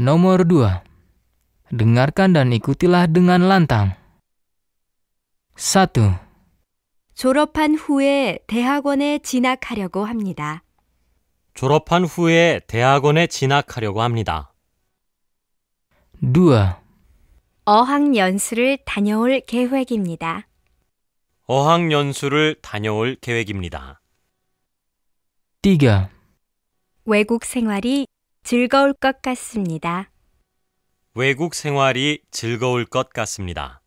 Nomor 2. Dengarkan dan ikutilah dengan lantang. 1. 졸업한 후에 대학원에 진학하려고 합니다. 졸업한 후에 대학원에 진학하려고 합니다. 2. 어학연수를 다녀올 계획입니다. 어학연수를 다녀올 계획입니다. 3. 외국 생활이 즐거울 것 같습니다. 외국 생활이 즐거울 것 같습니다.